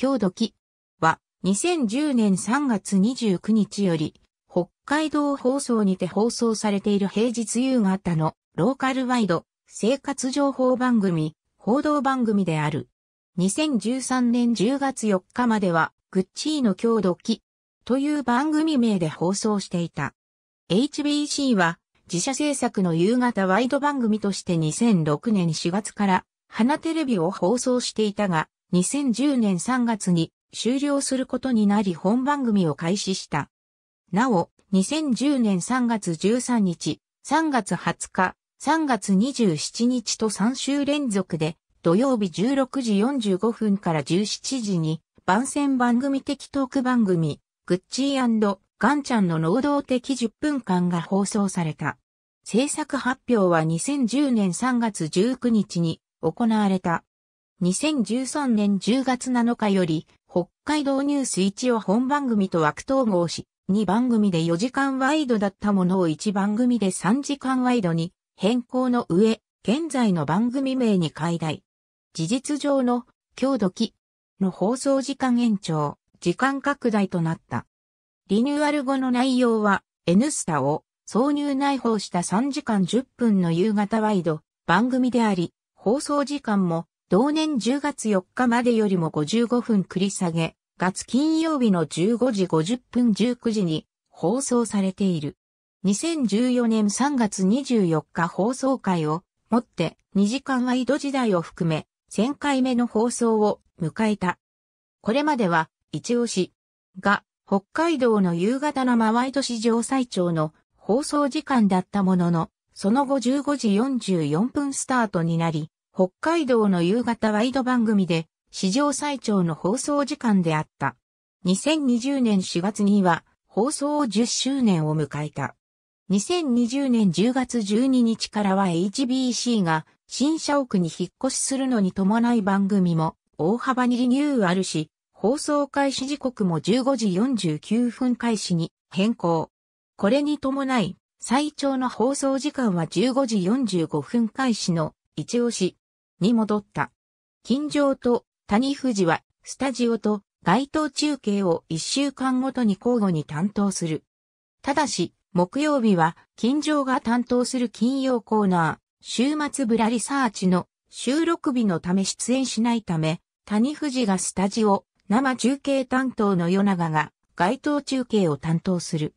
今日記は2010年3月29日より北海道放送にて放送されている平日夕方のローカルワイド生活情報番組、報道番組である。2013年10月4日まではグッチーの今日記という番組名で放送していた。HBC は自社制作の夕方ワイド番組として2006年4月から花テレビを放送していたが、2010年3月に終了することになり本番組を開始した。なお、2010年3月13日、3月20日、3月27日と3週連続で、土曜日16時45分から17時に、番宣番組的トーク番組、グッチーガンちゃんの能動的10分間が放送された。制作発表は2010年3月19日に行われた。2013年10月7日より、北海道ニュース1を本番組と枠統合し、2番組で4時間ワイドだったものを1番組で3時間ワイドに変更の上、現在の番組名に解題。事実上の強度期の放送時間延長、時間拡大となった。リニューアル後の内容は、N スタを挿入内包した3時間10分の夕方ワイド番組であり、放送時間も同年10月4日までよりも55分繰り下げ、月金曜日の15時50分19時に放送されている。2014年3月24日放送回をもって2時間は井戸時代を含め1000回目の放送を迎えた。これまでは一押しが北海道の夕方のマワイド史上最長の放送時間だったものの、その後15時44分スタートになり、北海道の夕方ワイド番組で史上最長の放送時間であった。2020年4月には放送を10周年を迎えた。2020年10月12日からは HBC が新社屋に引っ越しするのに伴い番組も大幅にリニューアルし、放送開始時刻も15時49分開始に変更。これに伴い、最長の放送時間は15時45分開始の一押し、に戻った。金城と谷藤はスタジオと街頭中継を一週間ごとに交互に担当する。ただし、木曜日は金城が担当する金曜コーナー、週末ブラリサーチの収録日のため出演しないため、谷藤がスタジオ、生中継担当の与長が街頭中継を担当する。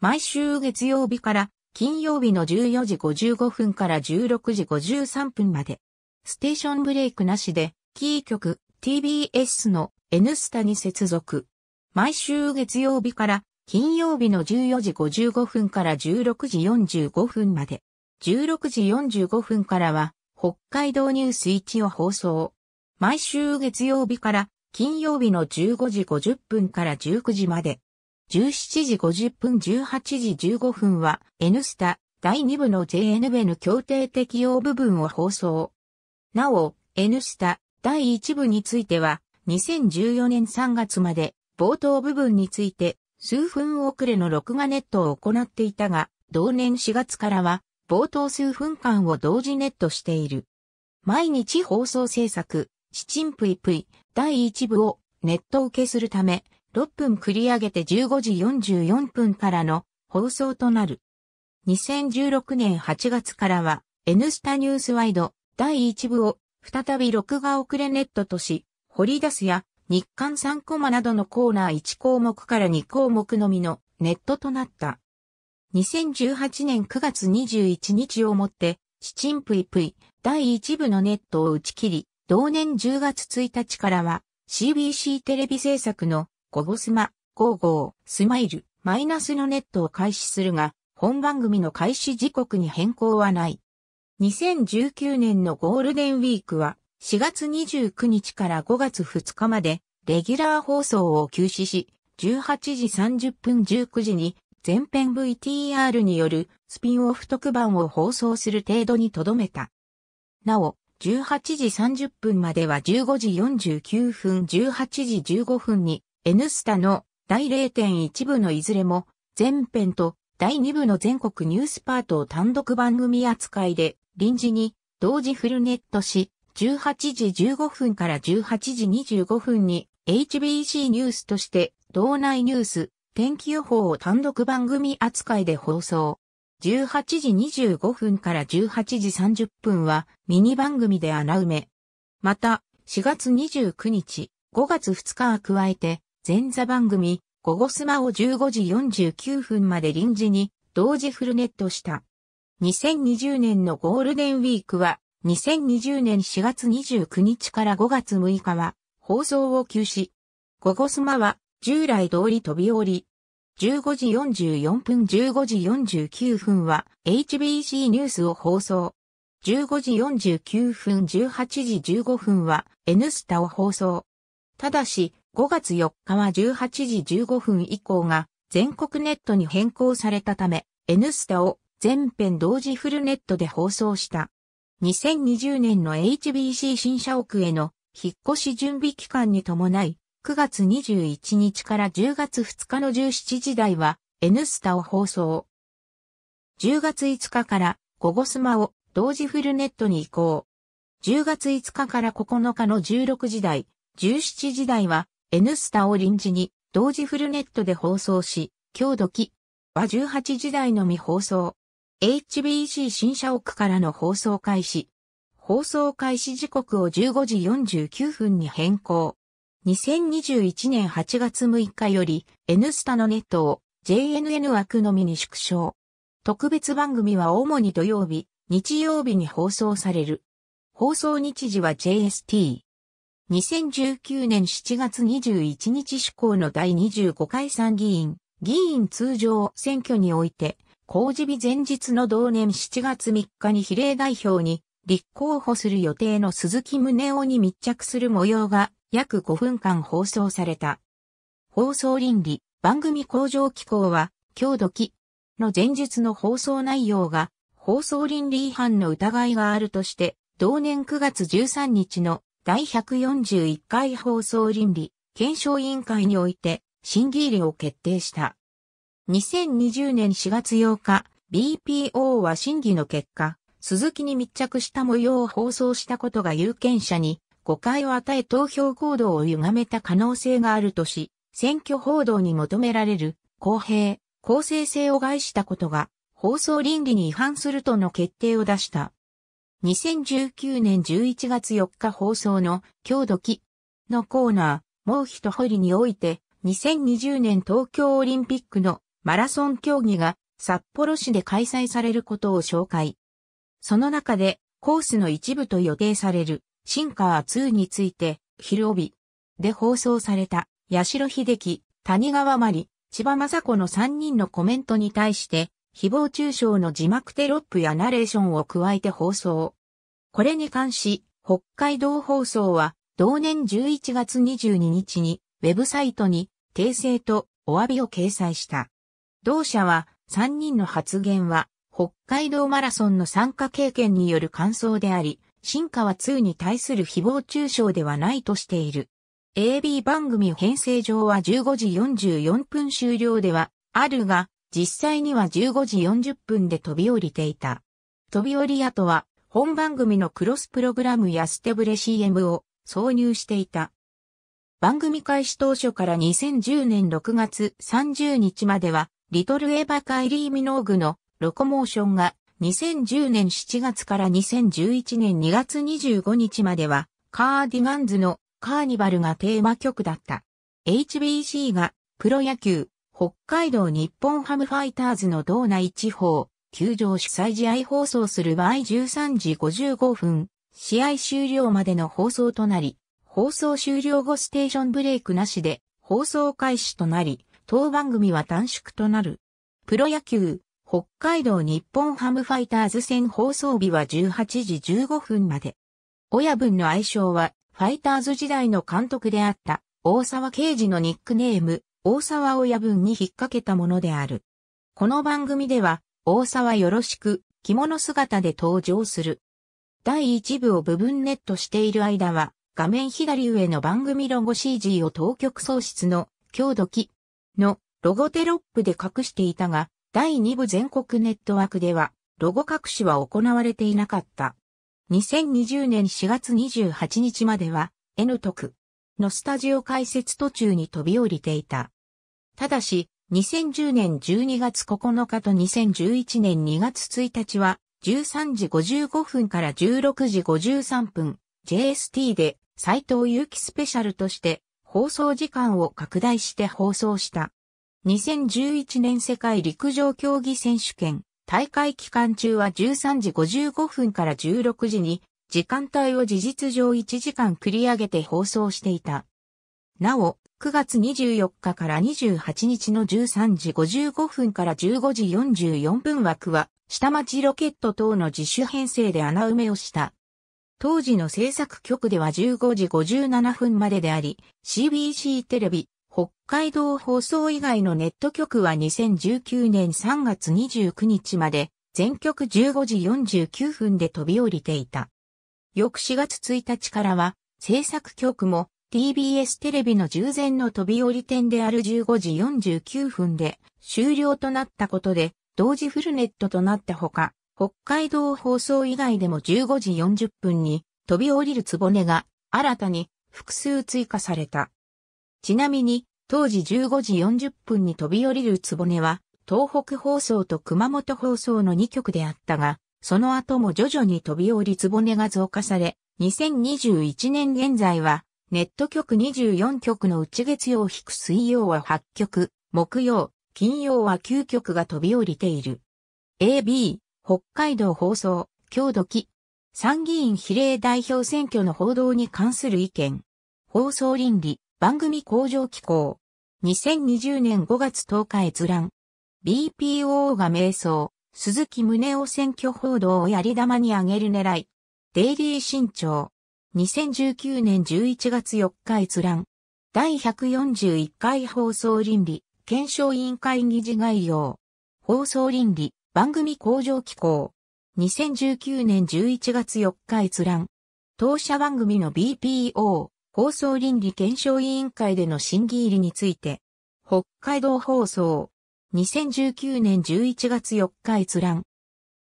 毎週月曜日から金曜日の14時55分から16時53分まで。ステーションブレイクなしで、キー局 TBS の N スタに接続。毎週月曜日から金曜日の14時55分から16時45分まで。16時45分からは北海道ニュース1を放送。毎週月曜日から金曜日の15時50分から19時まで。17時50分18時15分は N スタ第2部の JNB の協定適用部分を放送。なお、N スタ第1部については、2014年3月まで、冒頭部分について、数分遅れの録画ネットを行っていたが、同年4月からは、冒頭数分間を同時ネットしている。毎日放送制作、チチンプイプイ第1部をネット受けするため、6分繰り上げて15時44分からの放送となる。2016年8月からは、N スタニュースワイド、第1部を再び録画遅れネットとし、掘り出すや日刊3コマなどのコーナー1項目から2項目のみのネットとなった。2018年9月21日をもって、シチンプイプイ第1部のネットを打ち切り、同年10月1日からは CBC テレビ制作のゴゴスマ、ゴーゴー、スマイル、マイナスのネットを開始するが、本番組の開始時刻に変更はない。2019年のゴールデンウィークは4月29日から5月2日までレギュラー放送を休止し、18時30分19時に全編 VTR によるスピンオフ特番を放送する程度にとどめた。なお、18時30分までは15時49分18時15分に N スタの第0.1部のいずれも前編と第2部の全国ニュースパートを単独番組扱いで臨時に同時フルネットし、18時15分から18時25分に HBC ニュースとして道内ニュース、天気予報を単独番組扱いで放送。18時25分から18時30分はミニ番組で穴埋め。また、4月29日、5月2日は加えて、前座番組、午後スマを15時49分まで臨時に同時フルネットした。2020年のゴールデンウィークは、2020年4月29日から5月6日は、放送を休止。ゴゴスマは、従来通り飛び降り。15時44分15時49分は HBC ニュースを放送。15時49分18時15分は N スタを放送。ただし、5月4日は18時15分以降が全国ネットに変更されたため、N スタを全編同時フルネットで放送した。2020年の HBC 新社屋への引っ越し準備期間に伴い、9月21日から10月2日の17時台は N スタを放送。10月5日からゴゴスマを同時フルネットに移行。10月5日から9日の16時台、17時台は N スタを臨時に同時フルネットで放送し、今日時は18時台のみ放送。HBC 新社屋からの放送開始。放送開始時刻を15時49分に変更。2021年8月6日より N スタのネットを JNN 枠のみに縮小。特別番組は主に土曜日、日曜日に放送される。放送日時は JST。2019年7月21日施行の第25回参議院議員通常選挙において公示日前日の同年7月3日に比例代表に立候補する予定の鈴木宗男に密着する模様が約5分間放送された。放送倫理、番組向上機構は、今日時の前日の放送内容が放送倫理違反の疑いがあるとして、同年9月13日の第141回放送倫理検証委員会において審議入りを決定した。2020年4月8日、BPO は審議の結果、鈴木に密着した模様を放送したことが有権者に誤解を与え投票行動を歪めた可能性があるとし、選挙報道に求められる公平、公正性を害したことが放送倫理に違反するとの決定を出した。2019年11月4日放送の今日時のコーナー、もう一掘りにおいて、2020年東京オリンピックのマラソン競技が札幌市で開催されることを紹介。その中でコースの一部と予定されるシンカー2について昼帯で放送された八代秀樹、谷川まり、千葉雅子の3人のコメントに対して誹謗中傷の字幕テロップやナレーションを加えて放送。これに関し、北海道放送は同年11月22日にウェブサイトに訂正とお詫びを掲載した。同社は3人の発言は北海道マラソンの参加経験による感想であり、進化は2に対する誹謗中傷ではないとしている。AB 番組編成上は15時44分終了ではあるが、実際には15時40分で飛び降りていた。飛び降り後は、本番組のクロスプログラムやステブレ CM を挿入していた。番組開始当初から2010年6月30日までは、リトルエヴァ・カイリー・ミノーグのロコモーションが2010年7月から2011年2月25日まではカーディガンズのカーニバルがテーマ曲だった。HBC がプロ野球北海道日本ハムファイターズの道内地方球場主催試合放送する場合13時55分試合終了までの放送となり放送終了後ステーションブレイクなしで放送開始となり当番組は短縮となる。プロ野球、北海道日本ハムファイターズ戦放送日は18時15分まで。親分の愛称は、ファイターズ時代の監督であった、大沢刑事のニックネーム、大沢親分に引っ掛けたものである。この番組では、大沢よろしく、着物姿で登場する。第一部を部分ネットしている間は、画面左上の番組ロゴ CG を当局喪失の、強度機、のロゴテロップで隠していたが、第2部全国ネットワークでは、ロゴ隠しは行われていなかった。2020年4月28日までは、N 特のスタジオ開設途中に飛び降りていた。ただし、2010年12月9日と2011年2月1日は、13時55分から16時53分、JST で、斎藤祐樹スペシャルとして、放送時間を拡大して放送した。2011年世界陸上競技選手権大会期間中は13時55分から16時に時間帯を事実上1時間繰り上げて放送していた。なお、9月24日から28日の13時55分から15時44分枠は、下町ロケット等の自主編成で穴埋めをした。当時の制作局では15時57分までであり、CBC テレビ、北海道放送以外のネット局は2019年3月29日まで、全局15時49分で飛び降りていた。翌4月1日からは、制作局も TBS テレビの従前の飛び降り点である15時49分で終了となったことで、同時フルネットとなったほか、北海道放送以外でも15時40分に飛び降りるつぼねが新たに複数追加された。ちなみに当時15時40分に飛び降りるつぼねは東北放送と熊本放送の2局であったが、その後も徐々に飛び降りつぼねが増加され、2021年現在はネット局24局のうち月曜引く水曜は8局、木曜、金曜は9局が飛び降りている。AB、北海道放送、郷土記、参議院比例代表選挙の報道に関する意見、放送倫理、番組向上機構、2020年5月10日閲覧、BPO が迷走、鈴木宗男選挙報道をやり玉に挙げる狙い、デイリー新潮、2019年11月4日閲覧、第141回放送倫理、検証委員会議事概要、放送倫理、番組向上機構。2019年11月4日閲覧。当社番組の BPO 放送倫理検証委員会での審議入りについて。北海道放送。2019年11月4日閲覧。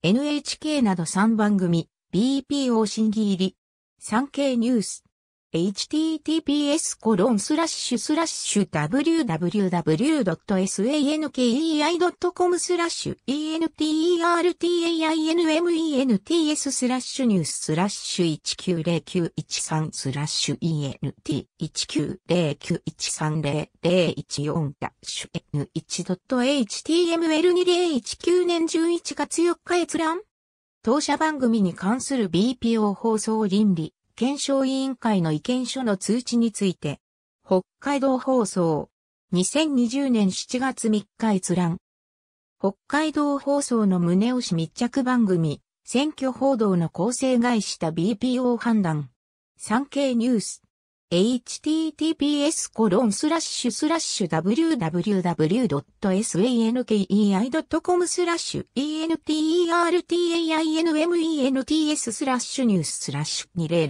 NHK など3番組 BPO 審議入り。産経ニュース。https コロンスラッシュスラッシュ www.sankei.com スラッシュ entertainments スラッシュニューススラッシュ190913スラッシュ ent1909130014 ダッシュ n1.html2019 年11月4日閲覧当社番組に関する BPO 放送倫理検証委員会の意見書の通知について、北海道放送、2020年7月3日閲覧。北海道放送の胸押し密着番組、選挙報道の構成外した BPO 判断。産経ニュース。https コロンスラッシュスラッシュ www.sankei.com スラッシュ entertainments スラッシュニューススラッシュ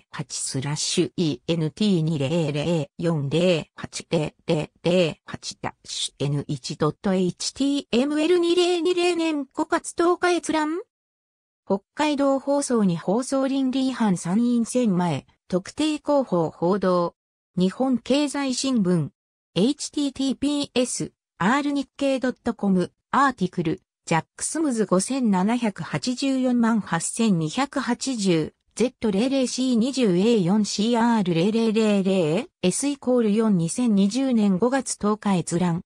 200408スラッシュ ent2004080008 ダッシュ n1.html2020 年5月10日閲覧北海道放送に放送倫理違反参院選前特定広報報道、日本経済新聞、https、r 日経 .com、アーティクル、ジャックスムズ5784万8280、Z00C20A4CR0000、S イコール4 2020年5月10日閲覧。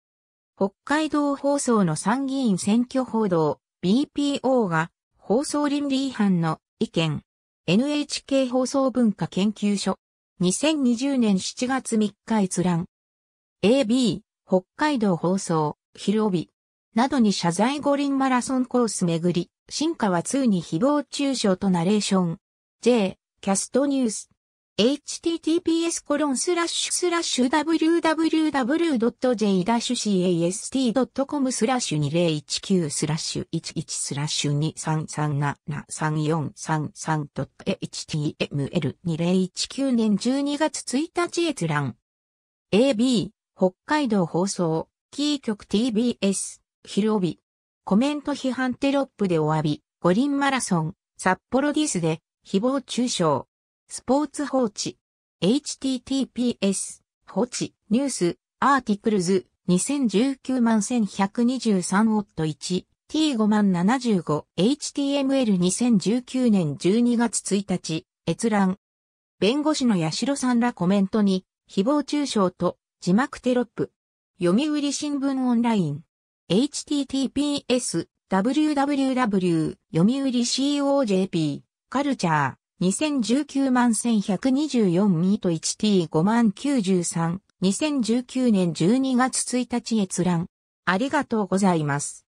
北海道放送の参議院選挙報道、BPO が放送倫理違反の意見、NHK 放送文化研究所。2020年7月3日閲覧。AB、北海道放送、広尾。などに謝罪五輪マラソンコース巡り、進化は2に誹謗中傷とナレーション。J、キャストニュース。https www.j-cast.com スラッシュ2019スラッシュ11スラッシュ 23373433.html2019 年12月1日閲覧 AB 北海道放送キー局 TBS 広尾コメント批判テロップでお詫び五輪マラソン札幌ディスで誹謗中傷スポーツ放置。https 放置ニュースアーティクルズ2019万1123オット 1T5 万 75HTML2019 年12月1日閲覧弁護士の八代さんらコメントに誹謗中傷と字幕テロップ読売新聞オンライン https www 読売 COJP カルチャー2019万1124ミート 1T5 0 93、2019年12月1日閲覧。ありがとうございます。